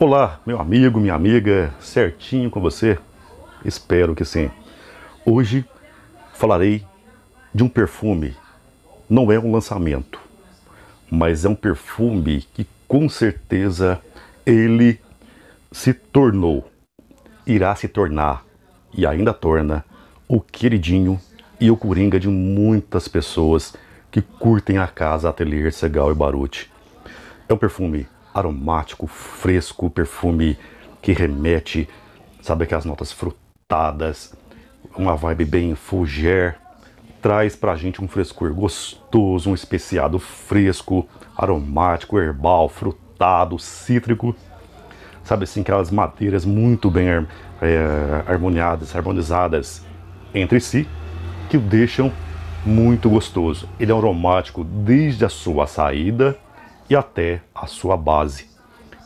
Olá, meu amigo, minha amiga, certinho com você? Espero que sim. Hoje falarei de um perfume. Não é um lançamento, mas é um perfume que com certeza ele se tornou, irá se tornar e ainda torna o queridinho e o coringa de muitas pessoas que curtem a casa Atelier Segal e Baruti. É um perfume aromático, fresco, perfume que remete, sabe aquelas notas frutadas, uma vibe bem fougère, traz pra gente um frescor gostoso, um especiado fresco, aromático, herbal, frutado, cítrico, sabe assim, aquelas madeiras muito bem é, harmoniadas, harmonizadas entre si, que o deixam muito gostoso. Ele é aromático desde a sua saída e até a sua base.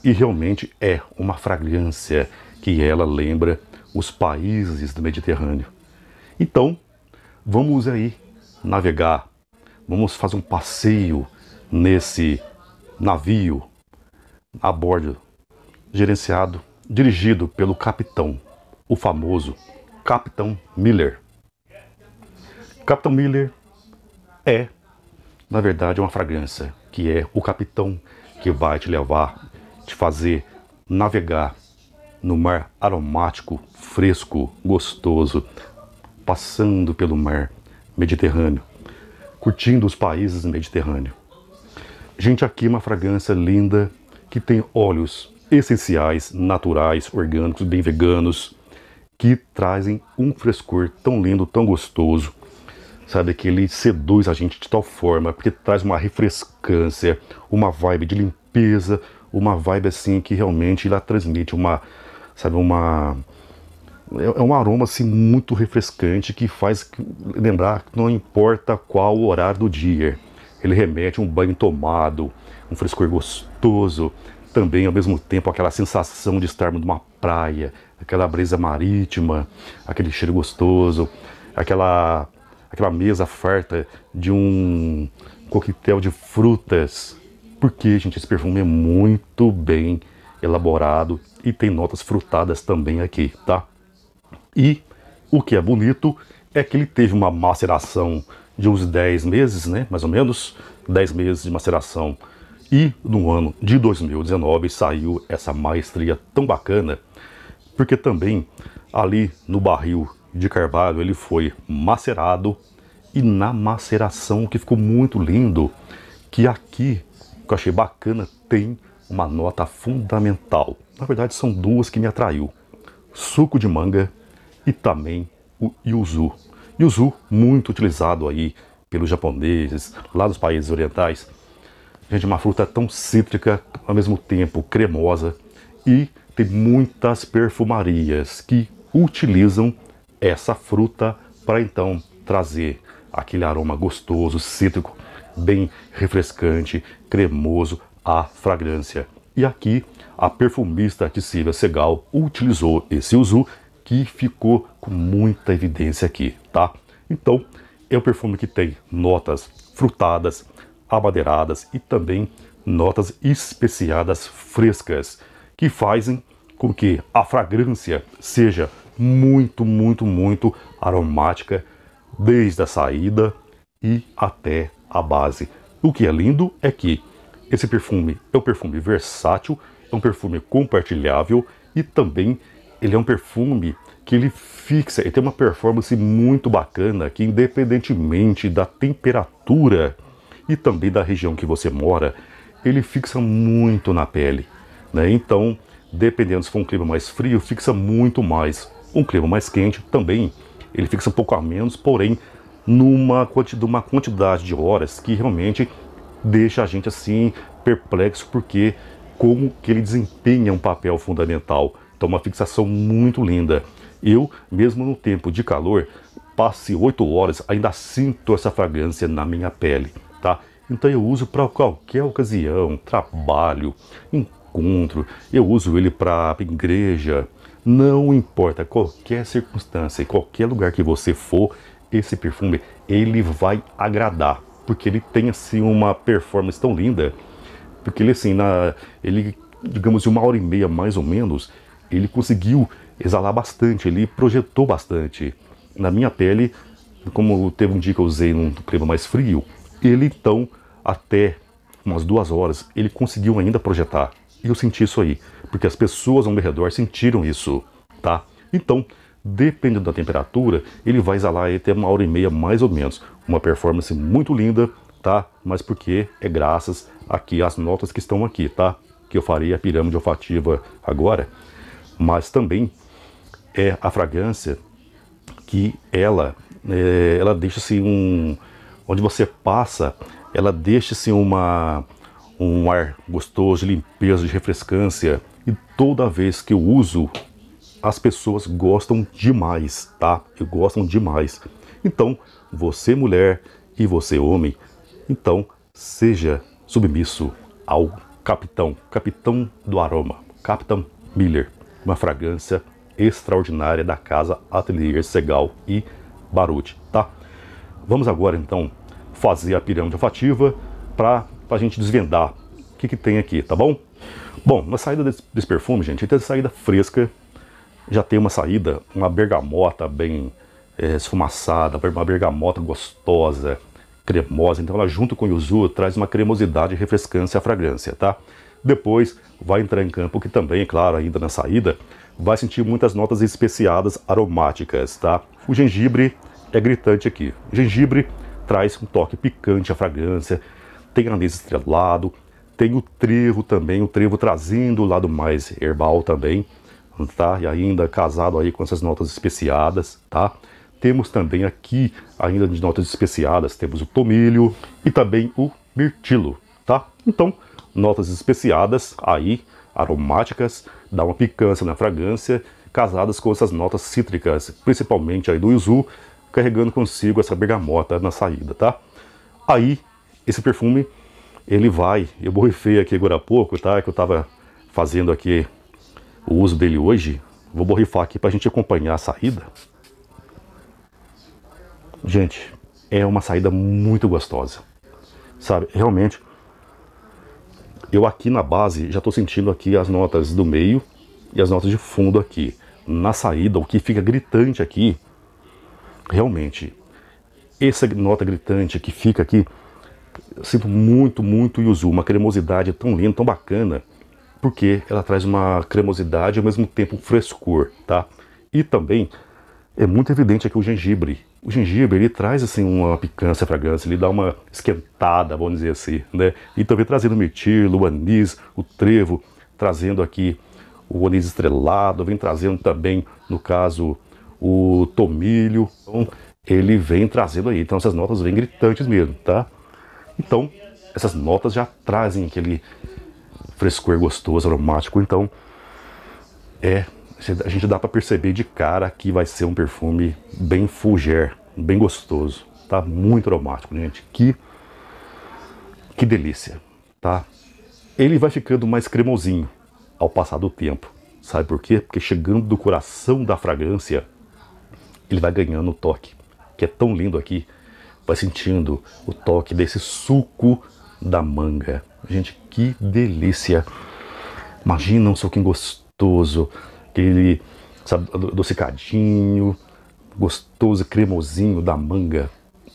E realmente é uma fragrância que ela lembra os países do Mediterrâneo. Então, vamos aí navegar, vamos fazer um passeio nesse navio a bordo, gerenciado, dirigido pelo capitão, o famoso Capitão Miller. Capitão Miller é, na verdade, uma fragrância que é o capitão que vai te levar, te fazer navegar no mar aromático, fresco, gostoso, passando pelo mar Mediterrâneo, curtindo os países mediterrâneos. Gente, aqui é uma fragrância linda que tem óleos essenciais, naturais, orgânicos, bem veganos, que trazem um frescor tão lindo, tão gostoso, sabe? Que ele seduz a gente de tal forma, porque traz uma refrescância, uma vibe de limpeza, uma vibe assim que realmente ela transmite uma, sabe, uma é, é um aroma assim muito refrescante que faz lembrar que não importa qual o horário do dia. Ele remete a um banho tomado, um frescor gostoso, também ao mesmo tempo aquela sensação de estarmos numa praia, aquela brisa marítima, aquele cheiro gostoso, aquela aquela mesa farta de um coquetel de frutas. Porque, gente, esse perfume é muito bem elaborado e tem notas frutadas também aqui, tá? E o que é bonito é que ele teve uma maceração de uns 10 meses, né? Mais ou menos, 10 meses de maceração. E no ano de 2019 saiu essa maestria tão bacana, porque também ali no barril de carvalho ele foi macerado e na maceração, que ficou muito lindo, que aqui, que eu achei bacana, tem uma nota fundamental. Na verdade, são duas que me atraiu. Suco de manga e também o yuzu. Yuzu, muito utilizado aí pelos japoneses, lá dos países orientais. Gente, uma fruta tão cítrica, ao mesmo tempo cremosa e tem muitas perfumarias que utilizam essa fruta para então trazer aquele aroma gostoso, cítrico, bem refrescante, cremoso à fragrância. E aqui a perfumista Silvia Segal utilizou esse uzu que ficou com muita evidência aqui, tá? Então, é um perfume que tem notas frutadas, abadeiradas e também notas especiadas frescas, que fazem com que a fragrância seja muito, muito, muito aromática desde a saída e até a base. O que é lindo é que esse perfume é um perfume versátil, é um perfume compartilhável e também ele é um perfume que ele fixa, ele tem uma performance muito bacana que independentemente da temperatura e também da região que você mora, ele fixa muito na pele, né? Então, dependendo se for um clima mais frio, fixa muito mais. Um clima mais quente também, ele fixa um pouco a menos, porém, numa uma quantidade de horas que realmente deixa a gente assim perplexo, porque como que ele desempenha um papel fundamental. Então, uma fixação muito linda. Eu, mesmo no tempo de calor, passe 8 horas, ainda sinto essa fragrância na minha pele, tá? Então eu uso para qualquer ocasião, trabalho, encontro, eu uso ele para igreja, não importa qualquer circunstância, em qualquer lugar que você for, esse perfume ele vai agradar, porque ele tem assim uma performance tão linda, porque ele assim na ele digamos de uma hora e meia mais ou menos, ele conseguiu exalar bastante, ele projetou bastante na minha pele, como teve um dia que eu usei num clima mais frio, ele então até umas duas horas ele conseguiu ainda projetar. E eu senti isso aí, porque as pessoas ao meu redor sentiram isso, tá? Então, dependendo da temperatura, ele vai exalar aí até uma hora e meia mais ou menos. Uma performance muito linda, tá? Mas porque é graças aqui às notas que estão aqui, tá? Que eu farei a pirâmide olfativa agora. Mas também é a fragrância que ela é, ela deixa-se um onde você passa, ela deixa-se uma um ar gostoso, de limpeza, de refrescância. E toda vez que eu uso, as pessoas gostam demais, tá? E gostam demais. Então, você mulher e você homem, então seja submisso ao capitão, capitão do aroma, Capitão Miller, uma fragrância extraordinária da casa Atelier Segal e Baruti, tá? Vamos agora então fazer a pirâmide olfativa para para a gente desvendar o que, que tem aqui, tá bom? Bom, na saída desse, desse perfume, gente, tem a saída fresca, já tem uma saída, uma bergamota bem é, esfumaçada, uma bergamota gostosa, cremosa. Então ela junto com o yuzu traz uma cremosidade, refrescância à fragrância, tá? Depois vai entrar em campo que também, é claro, ainda na saída, vai sentir muitas notas especiadas aromáticas, tá? O gengibre é gritante aqui. O gengibre traz um toque picante à fragrância, tem anis estrelado, tem o trevo também, o trevo trazendo o lado mais herbal também, tá? E ainda casado aí com essas notas especiadas, tá? Temos também aqui, ainda de notas especiadas, temos o tomilho e também o mirtilo, tá? Então, notas especiadas aí, aromáticas, dá uma picância na fragrância, casadas com essas notas cítricas, principalmente aí do yuzu, carregando consigo essa bergamota na saída, tá? Aí esse perfume, ele vai, eu borrifei aqui agora há pouco, tá? Que eu tava fazendo aqui o uso dele hoje. Vou borrifar aqui pra gente acompanhar a saída. Gente, é uma saída muito gostosa. Sabe, realmente, eu aqui na base já estou sentindo aqui as notas do meio e as notas de fundo aqui. Na saída, o que fica gritante aqui, realmente, essa nota gritante que fica aqui eu sinto muito, muito yuzu, uma cremosidade tão linda, tão bacana, porque ela traz uma cremosidade e ao mesmo tempo frescor, tá? E também é muito evidente aqui o gengibre. O gengibre, ele traz assim uma picância, fragrância, ele dá uma esquentada, vamos dizer assim, né? E também trazendo o mirtilo, o anis, o trevo, trazendo aqui o anis estrelado, vem trazendo também, no caso, o tomilho. Então, ele vem trazendo aí, então essas notas vêm gritantes mesmo, tá? Então, essas notas já trazem aquele frescor gostoso, aromático. Então, é a gente dá para perceber de cara que vai ser um perfume bem fuger, bem gostoso, tá? Muito aromático, gente. Que que delícia, tá? Ele vai ficando mais cremosinho ao passar do tempo. Sabe por quê? Porque chegando do coração da fragrância, ele vai ganhando o toque, que é tão lindo aqui. Vai sentindo o toque desse suco da manga. Gente, que delícia! Imagina um suquinho gostoso, aquele sabe, adocicadinho, gostoso, cremosinho da manga.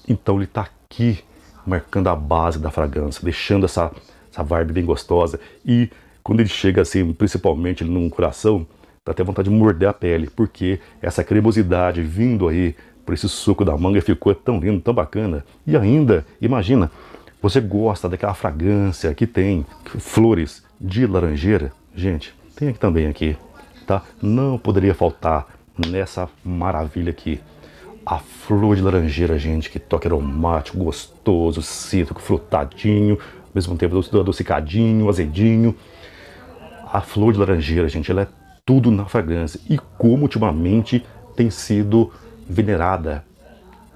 Então ele está aqui marcando a base da fragrância, deixando essa, essa vibe bem gostosa. E quando ele chega assim, principalmente num coração, dá até vontade de morder a pele, porque essa cremosidade vindo aí por esse suco da manga ficou tão lindo, tão bacana. E ainda, imagina, você gosta daquela fragrância que tem flores de laranjeira? Gente, tem aqui também aqui, tá? Não poderia faltar nessa maravilha aqui. A flor de laranjeira, gente, que toque aromático, gostoso, cítrico, frutadinho, ao mesmo tempo adocicadinho, azedinho. A flor de laranjeira, gente, ela é tudo na fragrância. E como ultimamente tem sido venerada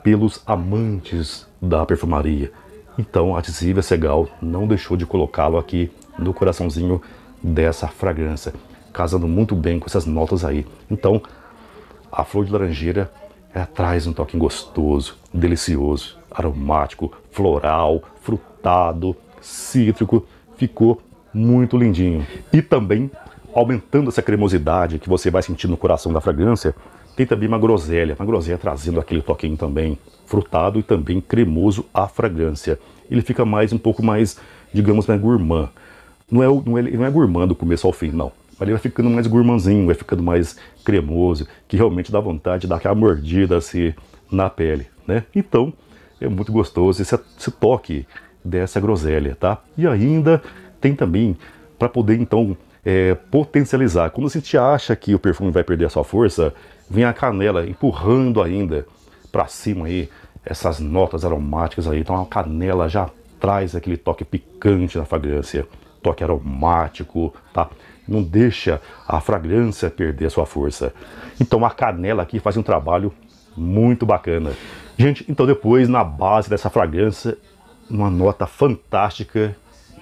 pelos amantes da perfumaria. Então, a Tzivia Segal não deixou de colocá-lo aqui no coraçãozinho dessa fragrância, casando muito bem com essas notas aí. Então, a flor de laranjeira é traz um toque gostoso, delicioso, aromático, floral, frutado, cítrico. Ficou muito lindinho. E também aumentando essa cremosidade que você vai sentir no coração da fragrância, tem também uma groselha, uma groselha trazendo aquele toquinho também frutado e também cremoso à fragrância. Ele fica mais um pouco mais, digamos, gourmand. Não é, não, é, não é gourmand do começo ao fim, não. Mas ele vai ficando mais gourmandzinho, vai ficando mais cremoso, que realmente dá vontade de dar aquela mordida assim na pele, né? Então, é muito gostoso esse, esse toque dessa groselha, tá? E ainda tem também, para poder então é, potencializar. Quando a gente acha que o perfume vai perder a sua força, vem a canela empurrando ainda para cima aí essas notas aromáticas aí. Então a canela já traz aquele toque picante na fragrância, toque aromático, tá? Não deixa a fragrância perder a sua força. Então a canela aqui faz um trabalho muito bacana. Gente, então depois na base dessa fragrância, uma nota fantástica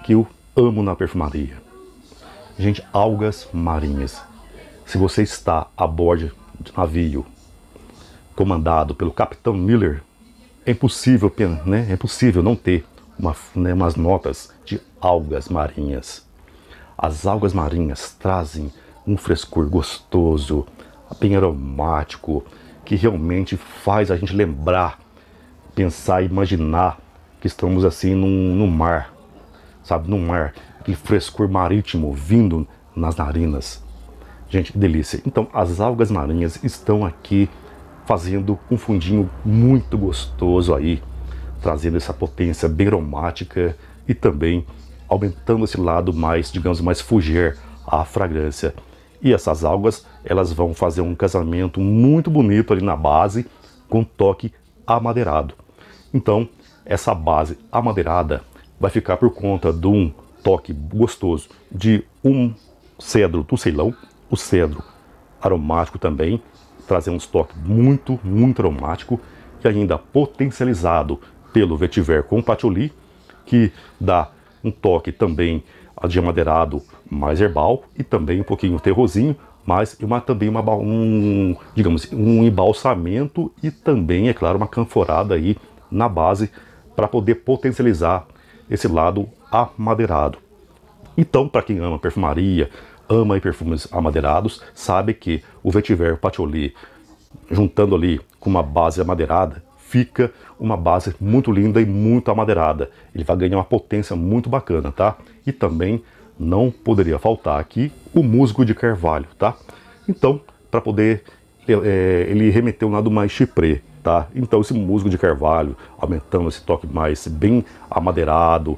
que eu amo na perfumaria. Gente, algas marinhas. Se você está a bordo de navio comandado pelo capitão Miller, é impossível, né, é impossível não ter uma, né, umas notas de algas marinhas. As algas marinhas trazem um frescor gostoso, bem aromático, que realmente faz a gente lembrar, pensar, imaginar que estamos assim no no mar, sabe, no mar, aquele frescor marítimo vindo nas narinas. Gente, que delícia. Então, as algas marinhas estão aqui fazendo um fundinho muito gostoso aí, trazendo essa potência bem aromática e também aumentando esse lado mais, digamos, mais fugir à fragrância. E essas algas, elas vão fazer um casamento muito bonito ali na base, com toque amadeirado. Então, essa base amadeirada vai ficar por conta de um toque gostoso de um cedro do Ceilão, o cedro aromático também, trazendo um estoque muito, muito aromático, que ainda potencializado pelo vetiver com patchouli, que dá um toque também de amadeirado mais herbal e também um pouquinho terrosinho, mas uma, também uma, um, digamos, um embalsamento e também, é claro, uma canforada aí na base para poder potencializar esse lado amadeirado. Então, para quem ama perfumaria, ama aí perfumes amadeirados, sabe que o vetiver patchouli, juntando ali com uma base amadeirada, fica uma base muito linda e muito amadeirada. Ele vai ganhar uma potência muito bacana, tá? E também não poderia faltar aqui o musgo de carvalho, tá? Então, para poder é, ele remeteu um lado mais chiprê, tá? Então esse musgo de carvalho, aumentando esse toque mais bem amadeirado,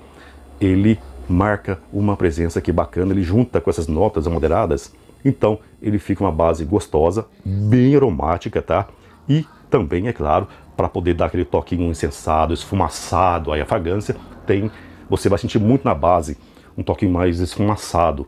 ele marca uma presença que bacana, ele junta com essas notas moderadas, então ele fica uma base gostosa, bem aromática, tá? E também, é claro, para poder dar aquele toquinho incensado, esfumaçado, aí a fragrância tem, você vai sentir muito na base um toquinho mais esfumaçado.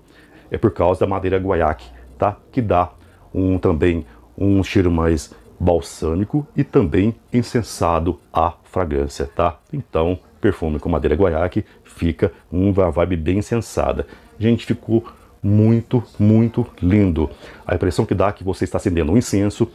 É por causa da madeira guaiaque, tá? Que dá um também um cheiro mais balsâmico e também incensado à fragrância, tá? Então, perfume com madeira guaiaque, fica uma vibe bem sensada. Gente, ficou muito, muito lindo. A impressão que dá é que você está acendendo um incenso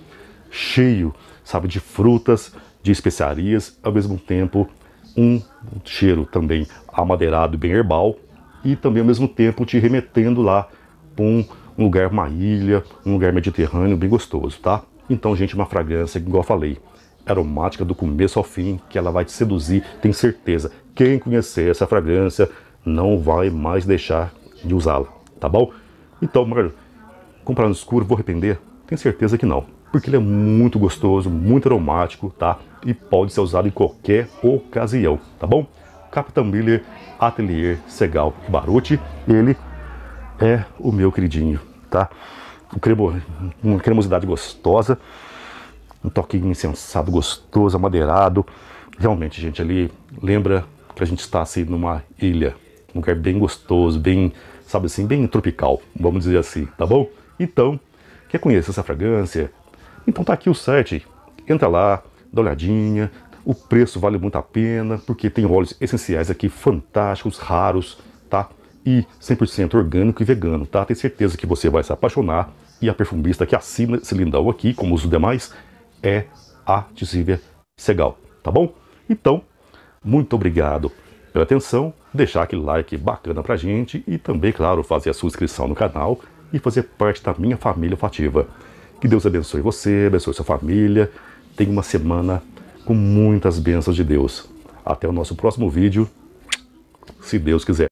cheio, sabe, de frutas, de especiarias, ao mesmo tempo um cheiro também amadeirado, e bem herbal, e também ao mesmo tempo te remetendo lá com um, um lugar, uma ilha, um lugar mediterrâneo bem gostoso, tá? Então, gente, uma fragrância, igual eu falei, aromática do começo ao fim, que ela vai te seduzir, Tenho certeza. Quem conhecer essa fragrância não vai mais deixar de usá-la, tá bom? Então, Margarida, comprar no escuro, vou arrepender? Tenho certeza que não, porque ele é muito gostoso, muito aromático, tá? E pode ser usado em qualquer ocasião, tá bom? Capitão Miller, Atelier, Segal e Baruti, ele é o meu queridinho, tá? Cremo, uma cremosidade gostosa, um toque insensado, assim, gostoso, amadeirado. Realmente, gente, ali lembra que a gente está assim numa ilha, um lugar bem gostoso, bem, sabe assim, bem tropical, vamos dizer assim, tá bom? Então, quer conhecer essa fragrância? Então tá aqui o site, entra lá, dá uma olhadinha, o preço vale muito a pena, porque tem óleos essenciais aqui fantásticos, raros, tá? E 100% orgânico e vegano, tá? Tenho certeza que você vai se apaixonar. E a é perfumista que assina esse lindão aqui, como os demais, é a Tisívia Segal, tá bom? Então, muito obrigado pela atenção, deixar aquele like bacana pra gente e também, claro, fazer a sua inscrição no canal e fazer parte da minha família fativa. Que Deus abençoe você, abençoe sua família. Tenha uma semana com muitas bênçãos de Deus. Até o nosso próximo vídeo, se Deus quiser.